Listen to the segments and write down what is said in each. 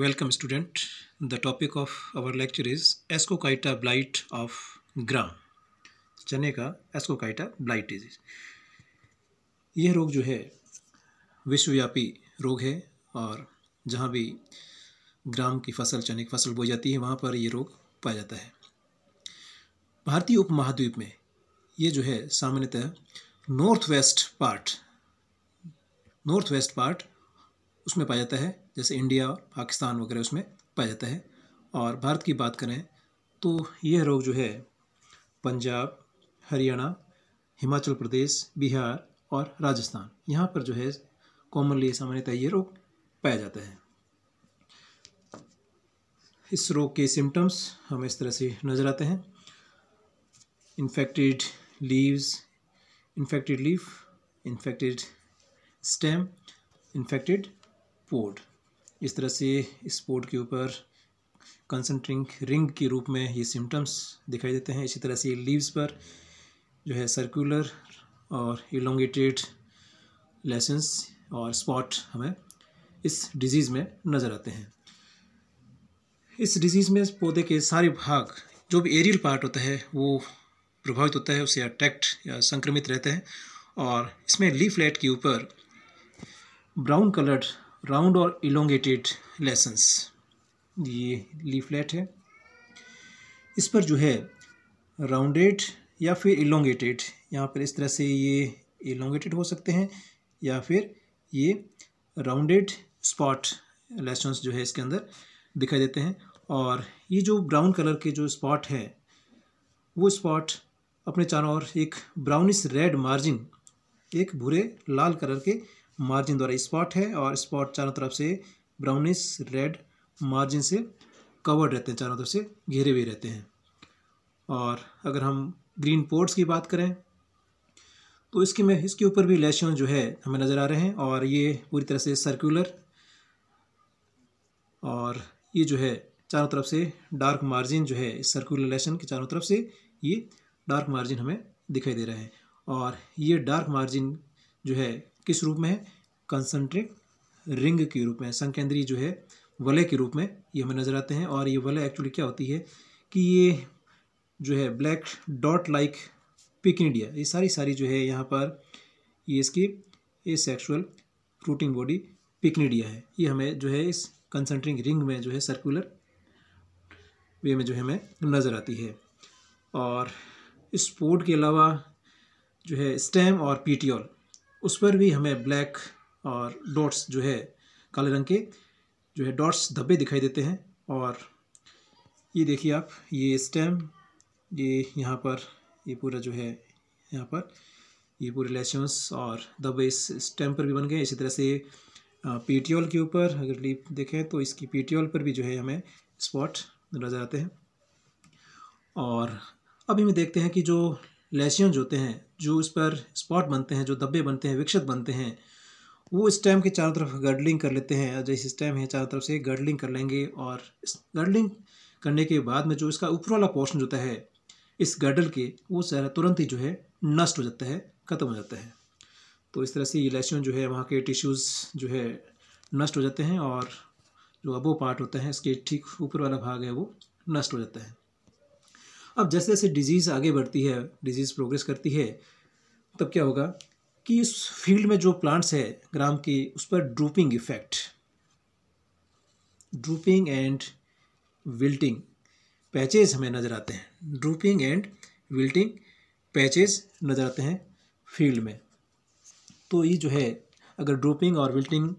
welcome student the topic of our lecture is ascochyta blight of gram चने का ascochyta blight disease यह रोग जो है विश्वव्यापी रोग है और जहाँ भी ग्राम की फसल चने की फसल बोई जाती है वहाँ पर यह रोग पाया जाता है भारतीय उपमहाद्वीप में ये जो है सामान्यतः north west part north west part उसमें पाया जाता है जैसे इंडिया पाकिस्तान वगैरह उसमें पाया जाता है और भारत की बात करें तो यह रोग जो है पंजाब हरियाणा हिमाचल प्रदेश बिहार और राजस्थान यहाँ पर जो है कॉमनली सामान्यतः ये रोग पाया जाता है इस रोग के सिम्टम्स हमें इस तरह से नज़र आते हैं infected leaves infected leaf infected stem infected pod इस तरह से इस पोर्ट के ऊपर कंसनट्रिंग रिंग के रूप में ये सिम्टम्स दिखाई देते हैं इसी तरह से लीव्स पर जो है सर्कुलर और इलोंगेटेड लेसेंस और स्पॉट हमें इस डिज़ीज़ में नज़र आते हैं इस डिज़ीज़ में पौधे के सारे भाग जो भी एरियल पार्ट होता है वो प्रभावित होता है उसे अटैक्ट या संक्रमित रहते हैं और इसमें लीफलेट के ऊपर ब्राउन कलर्ड राउंड और इलोंगेटेड लेसन्स ये लीफलेट है इस पर जो है राउंडेड या फिर इलोंगेटेड यहाँ पर इस तरह से ये इलोंगेटेड हो सकते हैं या फिर ये राउंडेड स्पॉट लेसन्स जो है इसके अंदर दिखाई देते हैं और ये जो ब्राउन कलर के जो स्पॉट है वो स्पॉट अपने चारों ओर एक ब्राउनिश रेड मार्जिन एक भूरे लाल कलर के मार्जिन द्वारा स्पॉट है और स्पॉट चारों तरफ से ब्राउनिश रेड मार्जिन से कवर्ड रहते हैं चारों तरफ से घेरे हुए रहते हैं और अगर हम ग्रीन पोर्ट्स की बात करें तो इसके में इसके ऊपर भी लेशन जो है हमें नज़र आ रहे हैं और ये पूरी तरह से सर्कुलर और ये जो है चारों तरफ से डार्क मार्जिन जो है इस सर्कुलर लेशन के चारों तरफ से ये डार्क मार्जिन हमें दिखाई दे रहे हैं और ये डार्क मार्जिन जो है किस रूप में है कंसनट्रिक रिंग के रूप में संकेंद्रीय जो है वलय के रूप में ये हमें नज़र आते हैं और ये वलय एक्चुअली क्या होती है कि ये जो है ब्लैक डॉट लाइक पिकनिडिया ये सारी सारी जो है यहाँ पर ये इसकी asexual fruiting body pycnidia है ये हमें जो है इस कंसनट्रिंग रिंग में जो है सर्कुलर वे में जो है हमें नज़र आती है और इस पोड के अलावा जो है स्टेम और पीटियोल उस पर भी हमें ब्लैक और डॉट्स जो है काले रंग के जो है डॉट्स धब्बे दिखाई देते हैं और ये देखिए आप ये स्टेम ये यहाँ पर ये पूरा जो है यहाँ पर ये पूरे लेशंस और धब्बे इस स्टेम पर भी बन गए इसी तरह से पीटीओल के ऊपर अगर लीप देखें तो इसकी पीटीओल पर भी जो है हमें स्पॉट नजर आते हैं और अभी हम देखते हैं कि जो लेशियंस होते हैं जो इस पर स्पॉट बनते हैं जो धब्बे बनते हैं विकसित बनते हैं वो स्टैम के चारों तरफ गर्डलिंग कर लेते हैं जैसे स्टैम है चारों तरफ से गर्डलिंग कर लेंगे और गर्डलिंग करने के बाद में जो इसका ऊपर वाला पोर्शन होता है इस गर्डल के वो सारा तुरंत ही जो है नष्ट हो जाता है ख़त्म हो जाता है तो इस तरह से ये इलेक्शन जो है वहाँ के टिश्यूज़ जो है नष्ट हो जाते हैं और जो अबो पार्ट होता है इसके ठीक ऊपर वाला भाग है वो नष्ट हो जाता है अब जैसे जैसे डिजीज़ आगे बढ़ती है डिजीज़ प्रोग्रेस करती है तब क्या होगा कि इस फील्ड में जो प्लांट्स है ग्राम की उस पर drooping effect drooping and wilting patches हमें नज़र आते हैं ड्रूपिंग एंड विल्टिंग पैचेज नज़र आते हैं फील्ड में तो ये जो है अगर ड्रूपिंग और विल्टिंग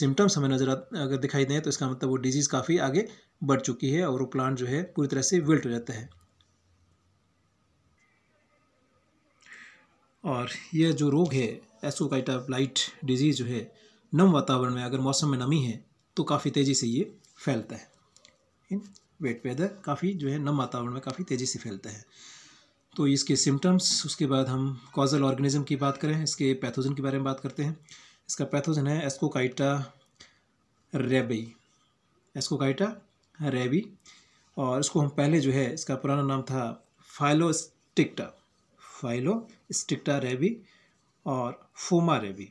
सिम्टम्स हमें नज़र अगर दिखाई दें तो इसका मतलब वो डिजीज़ काफ़ी आगे बढ़ चुकी है और वो प्लांट जो है पूरी तरह से विल्ट हो जाता है और यह जो रोग है एसोकाइटा ब्लाइट डिजीज़ जो है नम वातावरण में अगर मौसम में नमी है तो काफ़ी तेज़ी से ये फैलता है इन वेट वेदर काफ़ी जो है नम वातावरण में काफ़ी तेज़ी से फैलता है तो इसके सिम्टम्स उसके बाद हम कॉजल ऑर्गेनिज्म की बात करें इसके पैथोजन के बारे में बात करते हैं इसका पैथोजन है एस्कोकाइटा रेबी एस्कोकाइटा रेबी और इसको हम पहले जो है इसका पुराना नाम था फाइलोस्टिक्टा फाइलो स्टिक्टा रेबी और फोमा रेबी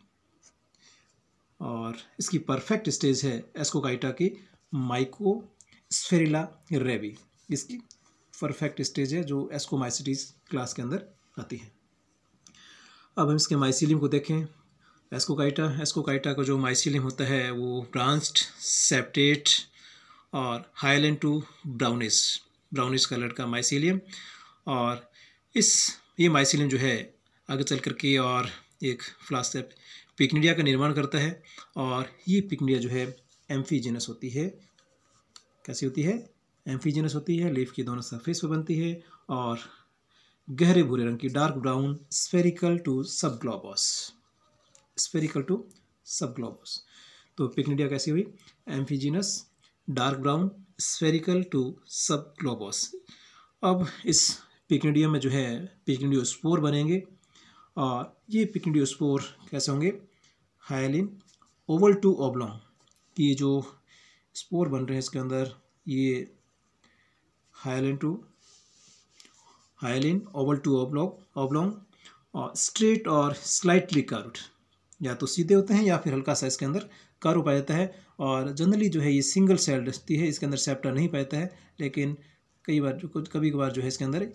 और इसकी परफेक्ट स्टेज है एस्कोकाइटा की माइको स्फेरिला रेबी इसकी परफेक्ट स्टेज है जो एस्कोमाइसिटीज क्लास के अंदर आती है अब हम इसके माइसिलियम को देखें एस्कोकाइटा एस्कोकाइटा का जो माइसिलियम होता है वो ब्रांच्ड सेप्टेट और hyaline to brownish brownish colour का माइसिलियम और इस ये माइसिलिन जो है आगे चल करके और एक फ्लास्टेप पिकनीडिया का निर्माण करता है और ये पिकनीडिया जो है एम्फीजिनस होती है कैसी होती है एम्फीजिनस होती है लीफ की दोनों सरफेस पर बनती है और गहरे भूरे रंग की dark brown spherical to subglobose spherical to subglobose तो पिकनीडिया कैसी हुई amphigenous dark brown spherical to subglobose अब इस पिकनडियम में जो है पिकनिडियोस्पोर बनेंगे और ये पिकनिडियोस्पोर कैसे होंगे हाइलिन ओवल टू ओब्लॉन्ग ये जो स्पोर बन रहे हैं इसके अंदर ये hyaline to hyaline oval to oblong oblong और स्ट्रेट और स्लाइटली कर्व्ड या तो सीधे होते हैं या फिर हल्का सा इसके अंदर कर्व पाया जाता है और जनरली जो है ये सिंगल सेल रहती है इसके अंदर सेप्टा नहीं जाता है लेकिन कई बार जो कुछ कभी कभार जो है इसके अंदर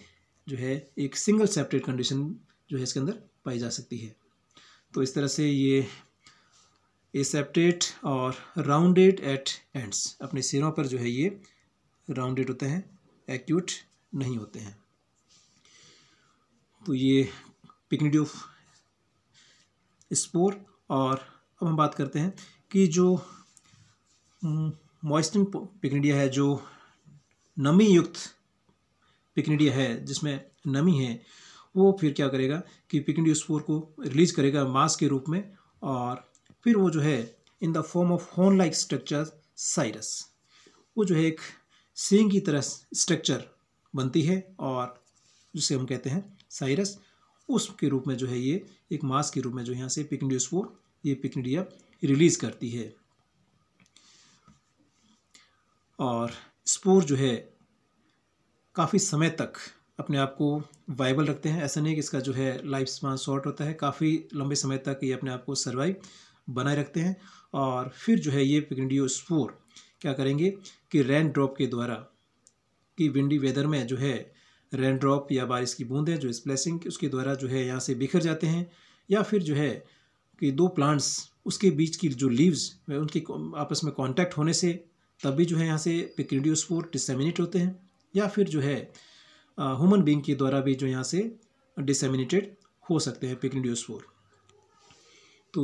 जो है एक सिंगल सेपरेट कंडीशन जो है इसके अंदर पाई जा सकती है तो इस तरह से ये ए सेपरेट और राउंडेड एट एंड्स अपने सिरों पर जो है ये राउंडेड होते हैं एक्यूट नहीं होते हैं तो ये पिकनिटी ऑफ स्पोर और अब हम बात करते हैं कि जो मॉइस्टन हम्म, पिकनिडिया है जो नमी युक्त पिकनिडिया है जिसमें नमी है वो फिर क्या करेगा कि स्पोर को रिलीज करेगा मास के रूप में और फिर वो जो है in the form of horn like structure cirrus वो जो है एक सींग की तरह स्ट्रक्चर बनती है और जिसे हम कहते हैं साइरस उसके रूप में जो है ये एक मास के रूप में जो यहाँ से स्पोर ये पिकनिडिया रिलीज करती है और स्पोर जो है काफ़ी समय तक अपने आप को वाइबल रखते हैं ऐसा नहीं कि इसका जो है लाइफ स्पान शॉर्ट होता है काफ़ी लंबे समय तक ये अपने आप को सर्वाइव बनाए रखते हैं और फिर जो है ये पिगंडियो स्पोर क्या करेंगे कि रेन ड्रॉप के द्वारा कि विंडी वेदर में जो है रेन ड्रॉप या बारिश की बूंदें जो स्प्लेसिंग उसके द्वारा जो है यहाँ से बिखर जाते हैं या फिर जो है कि दो प्लांट्स उसके बीच की जो लीव्स उनके आपस में कॉन्टैक्ट होने से तब भी जो है यहाँ से पिक्रिडियोस्पोर डिसेमिनेट होते हैं या फिर जो है ह्यूमन बींग के द्वारा भी जो यहाँ से डिसमिनेटेड हो सकते हैं पिकनिक तो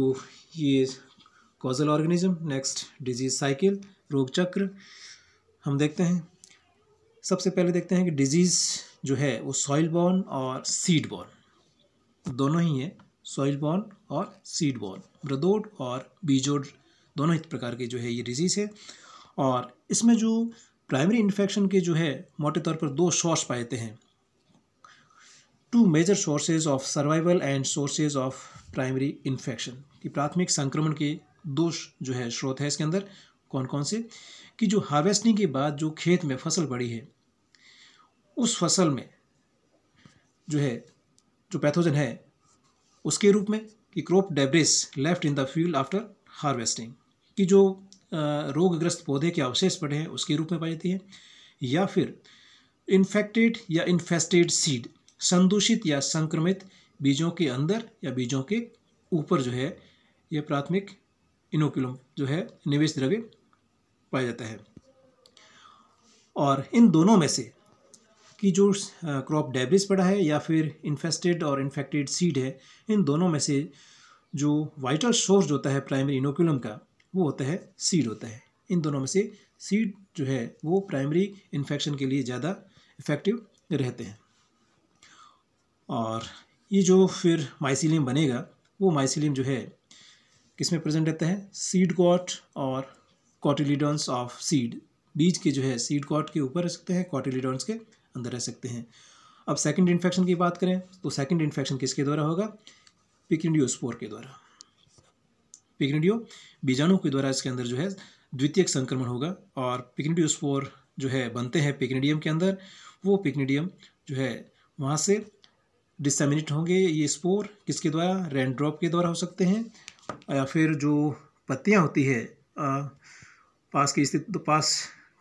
ये causal organism next disease cycle रोग चक्र हम देखते हैं सबसे पहले देखते हैं कि डिजीज़ जो है वो सॉइल बॉर्न और सीड बॉर्न दोनों ही हैं सॉइल बॉर्न और सीड बॉर्न ब्रदोड और बीजोड दोनों ही प्रकार के जो है ये डिजीज़ है और इसमें जो प्राइमरी इन्फेक्शन के जो है मोटे तौर पर दो सोर्स जाते हैं two major sources of survival and sources of primary infection कि प्राथमिक संक्रमण के दो जो है स्रोत है इसके अंदर कौन कौन से कि जो हार्वेस्टिंग के बाद जो खेत में फसल पड़ी है उस फसल में जो है जो पैथोजन है उसके रूप में कि crop debris left in the field after harvesting कि जो रोगग्रस्त पौधे के अवशेष पड़े हैं उसके रूप में पाई जाती है या फिर इन्फेक्टेड या इन्फेस्टेड सीड संदूषित या संक्रमित बीजों के अंदर या बीजों के ऊपर जो है यह प्राथमिक इनोकुलम जो है निवेश द्रव्य पाया जाता है और इन दोनों में से कि जो क्रॉप डेब्रिस पड़ा है या फिर इन्फेस्टेड और इन्फेक्टेड सीड है इन दोनों में से जो वाइटल सोर्स होता है प्राइमरी इनोकुलम का वो होता है सीड होता है इन दोनों में से सीड जो है वो प्राइमरी इन्फेक्शन के लिए ज़्यादा इफेक्टिव रहते हैं और ये जो फिर माइसिलियम बनेगा वो माइसिलियम जो है किस में प्रजेंट रहता है सीड कॉट और कॉटिलीडोन्स ऑफ सीड बीज के जो है सीड कॉट के ऊपर रह सकते हैं कॉटिलीडोन्स के अंदर रह सकते हैं अब सेकंड इन्फेक्शन की बात करें तो सेकंड इन्फेक्शन किसके द्वारा होगा पिकिंडियोस्पोर के द्वारा पिग्निडियो बीजाणु के द्वारा इसके अंदर जो है द्वितीय संक्रमण होगा और स्पोर जो है बनते हैं पिग्निडियम के अंदर वो पिग्निडियम जो है वहाँ से डिसमिनेट होंगे ये स्पोर किसके द्वारा रेनड्रॉप के द्वारा हो सकते हैं या फिर जो पत्तियाँ होती है आ, पास की स्थित तो पास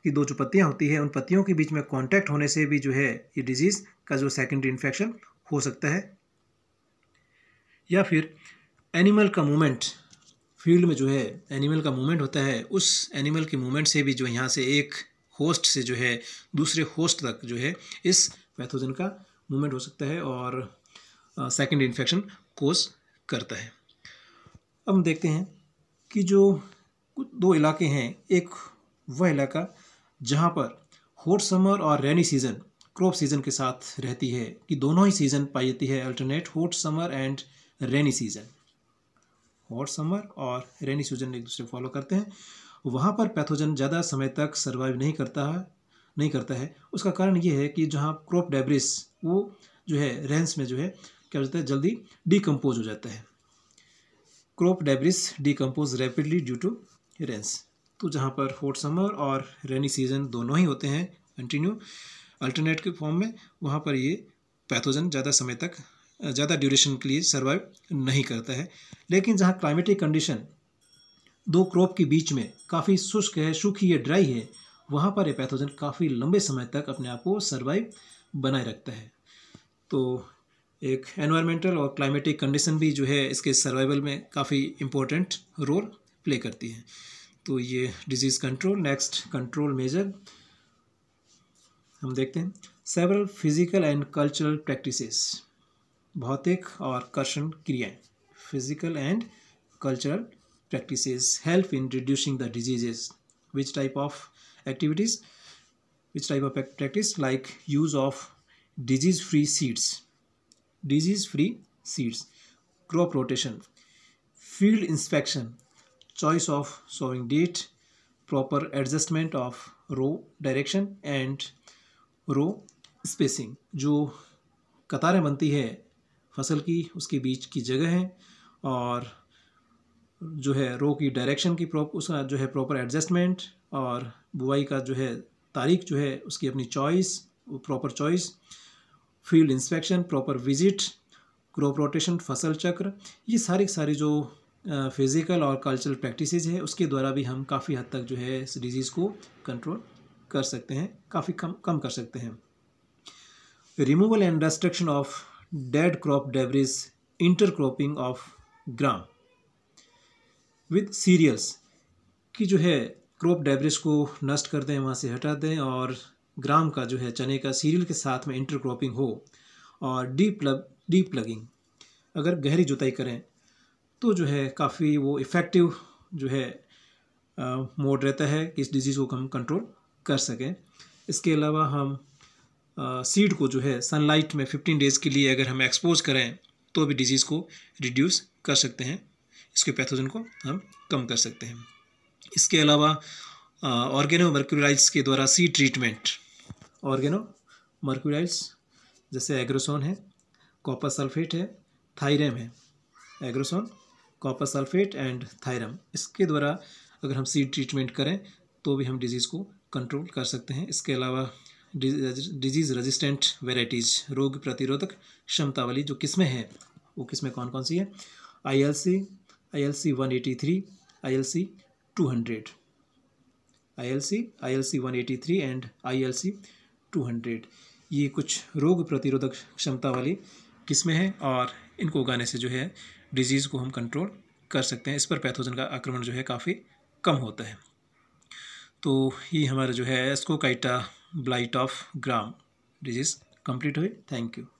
की दो जो पत्तियाँ होती है उन पत्तियों के बीच में कॉन्टैक्ट होने से भी जो है ये डिजीज़ का जो सेकेंडरी इन्फेक्शन हो सकता है या फिर एनिमल का मूवमेंट फील्ड में जो है एनिमल का मूवमेंट होता है उस एनिमल के मूवमेंट से भी जो यहाँ से एक होस्ट से जो है दूसरे होस्ट तक जो है इस पैथोजन का मूवमेंट हो सकता है और सेकेंड इन्फेक्शन कोस करता है अब हम देखते हैं कि जो दो इलाके हैं एक वह इलाका जहाँ पर हॉट समर और रेनी सीज़न क्रॉप सीज़न के साथ रहती है कि दोनों ही सीज़न पाई जाती है alternate hot summer and rainy season hot summer और रेनी सीजन एक दूसरे फॉलो करते हैं वहाँ पर पैथोजन ज़्यादा समय तक सर्वाइव नहीं करता है नहीं करता है उसका कारण ये है कि जहाँ क्रॉप डेब्रिस वो जो है रेंस में जो है क्या हो जाता है जल्दी डिकम्पोज हो जाता है crop debris decompose rapidly due to rains तो जहाँ पर हॉट समर और रेनी सीजन दोनों ही होते हैं कंटिन्यू अल्टरनेट के फॉर्म में वहाँ पर ये पैथोजन ज़्यादा समय तक ज़्यादा ड्यूरेशन के लिए सर्वाइव नहीं करता है लेकिन जहाँ क्लाइमेटिक कंडीशन दो क्रॉप के बीच में काफ़ी शुष्क है सूखी है ड्राई है वहाँ पर ये पैथोजन काफ़ी लंबे समय तक अपने आप को सर्वाइव बनाए रखता है तो एक एनवायरमेंटल और क्लाइमेटिक कंडीशन भी जो है इसके सर्वाइवल में काफ़ी इम्पोर्टेंट रोल प्ले करती है तो ये disease control next control measure हम देखते हैं several physical and cultural practices भौतिक और कर्षण क्रियाएँ physical and cultural practice help in reducing the diseases which type of activities which type of practice like use of disease free seeds disease free seeds crop rotation field inspection choice of sowing date proper adjustment of row direction and row spacing जो कतारें बनती है फसल की उसके बीच की जगह है और जो है रो की डायरेक्शन की प्रॉप उसका जो है प्रॉपर एडजस्टमेंट और बुआई का जो है तारीख जो है उसकी अपनी choice proper choice field inspection proper visit crop rotation फसल चक्र ये सारी सारी जो फिज़िकल और कल्चरल प्रैक्टिसेज है उसके द्वारा भी हम काफ़ी हद तक जो है इस डिज़ीज़ को कंट्रोल कर सकते हैं काफ़ी कम कम कर सकते हैं removal and destruction of dead crop debris intercropping of gram with cereals की जो है क्रॉप डेवरेज को नष्ट कर दें वहाँ से हटा दें और ग्राम का जो है चने का सीरियल के साथ में क्रॉपिंग हो और डीप प्लग डीप प्लगिंग अगर गहरी जुताई करें तो जो है काफ़ी वो इफ़ेक्टिव जो है मोड रहता है कि इस डिजीज़ को हम कंट्रोल कर सकें इसके अलावा हम सीड को जो है सनलाइट में फिफ्टीन डेज़ के लिए अगर हम एक्सपोज करें तो भी डिजीज़ को रिड्यूस कर सकते हैं इसके पैथोजन को हम कम कर सकते हैं इसके अलावा ऑर्गेनो मर्क्यूराइज के द्वारा सी ट्रीटमेंट ऑर्गेनो मर्क्यूराइज जैसे एग्रोसोन है कॉपर सल्फेट है थायरम है Agrosan copper sulphate and thiram इसके द्वारा अगर हम सीड ट्रीटमेंट करें तो भी हम डिजीज़ को कंट्रोल कर सकते हैं इसके अलावा डिजीज़ रेजिस्टेंट वेराइटीज़ रोग प्रतिरोधक क्षमता वाली जो किस्में हैं वो किस्में कौन कौन सी है I L C I L C one eighty three I L C two hundred I L C I L C one eighty three and I L C two hundred ये कुछ रोग प्रतिरोधक क्षमता वाली किस्में हैं और इनको उगाने से जो है डिजीज़ को हम कंट्रोल कर सकते हैं इस पर पैथोजन का आक्रमण जो है काफ़ी कम होता है तो ये हमारा जो है ascochyta blight of gram this is complete thank you